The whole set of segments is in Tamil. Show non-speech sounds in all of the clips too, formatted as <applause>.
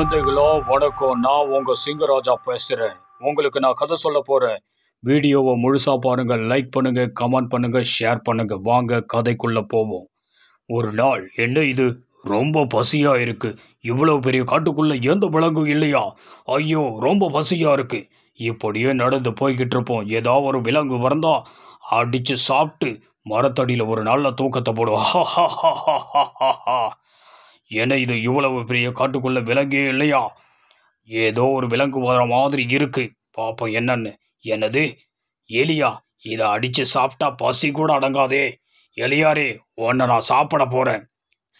குழந்தைகளோ வணக்கம் நான் உங்கள் சிங்கராஜா பேசுகிறேன் உங்களுக்கு நான் கதை சொல்ல போகிறேன் வீடியோவை முழுசாக பாருங்கள் லைக் பண்ணுங்கள் கமெண்ட் பண்ணுங்கள் ஷேர் பண்ணுங்கள் வாங்க கதைக்குள்ளே போவோம் ஒரு நாள் என்ன இது ரொம்ப பசியாக இருக்கு இவ்வளோ பெரிய காட்டுக்குள்ளே எந்த விலங்கும் இல்லையா ஐயோ ரொம்ப பசியாக இருக்குது இப்படியே நடந்து போய்கிட்டு இருப்போம் ஏதாவது ஒரு விலங்கு வந்தால் அடிச்சு சாப்பிட்டு மரத்தடியில் ஒரு நல்ல தூக்கத்தை போடுவோம் <laughs> ஏன்னா இது இவ்வளவு பெரிய காட்டுக்குள்ள விலங்கே இல்லையா ஏதோ ஒரு விலங்கு வர மாதிரி இருக்கு பாப்போம் என்னன்னு என்னது எலியா இதை அடித்து சாப்பிட்டா பசி கூட அடங்காதே எலியாரே உன்னை நான் சாப்பிட போகிறேன்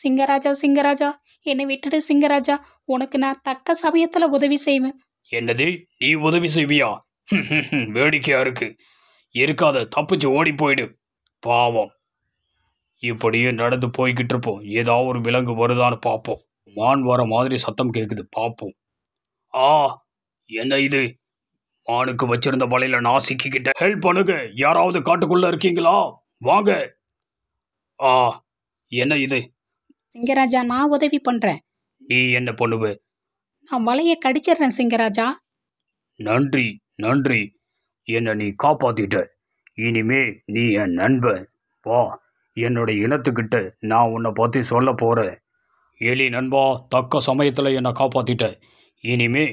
சிங்கராஜா சிங்கராஜா என்னை விட்டுடு சிங்கராஜா உனக்கு நான் தக்க சமயத்தில் உதவி செய்வேன் என்னது நீ உதவி செய்வியா <laughs> வேடிக்கையா இருக்கு இருக்காத தப்பிச்சு ஓடி போயிடு பாவம் இப்படியே நடந்து போய்கிட்டு இருப்போம் ஏதாவது ஒரு விலங்கு வருதான்னு பார்ப்போம் மான் வர மாதிரி சத்தம் கேட்குது பார்ப்போம் ஆ என்ன இது மானுக்கு வச்சிருந்த வலையில் நான் சிக்கிக்கிட்ட ஹெல்ப் பண்ணுங்க யாராவது காட்டுக்குள்ளே இருக்கீங்களா வாங்க ஆ என்ன இது சிங்கராஜா நான் உதவி பண்ணுறேன் நீ என்ன பண்ணுவ நான் வலையை கடிச்சிடுறேன் சிங்கராஜா நன்றி நன்றி என்னை நீ காப்பாத்திட்ட இனிமே நீ என் நண்பன் வா என்னோட இனத்துக்கிட்ட நான் உன்னை பற்றி சொல்ல போகிறேன் எலி நண்பா தக்க சமயத்தில் என்னை காப்பாற்றிட்ட இனிமே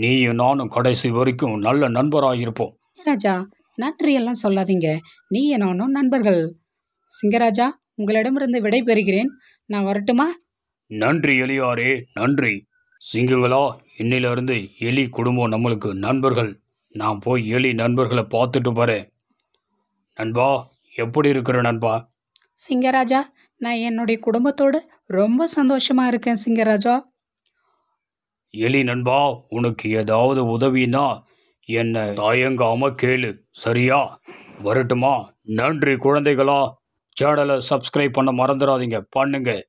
நீயும் நானும் கடைசி வரைக்கும் நல்ல நண்பராக இருப்போம் ராஜா நன்றியெல்லாம் சொல்லாதீங்க நீ நானும் நண்பர்கள் சிங்கராஜா உங்களிடமிருந்து விடைபெறுகிறேன் நான் வரட்டுமா நன்றி எலியாரே நன்றி சிங்கங்களா இன்னிலிருந்து எலி குடும்பம் நம்மளுக்கு நண்பர்கள் நான் போய் எலி நண்பர்களை பார்த்துட்டு வரேன் நண்பா எப்படி இருக்கிற நண்பா சிங்கராஜா நான் என்னுடைய குடும்பத்தோடு ரொம்ப சந்தோஷமாக இருக்கேன் சிங்கராஜா எலி நண்பா உனக்கு ஏதாவது உதவினா என்னை தாயங்காம கேளு சரியா வரட்டுமா நன்றி குழந்தைகளா சேனலை சப்ஸ்கிரைப் பண்ண மறந்துடாதீங்க பண்ணுங்கள்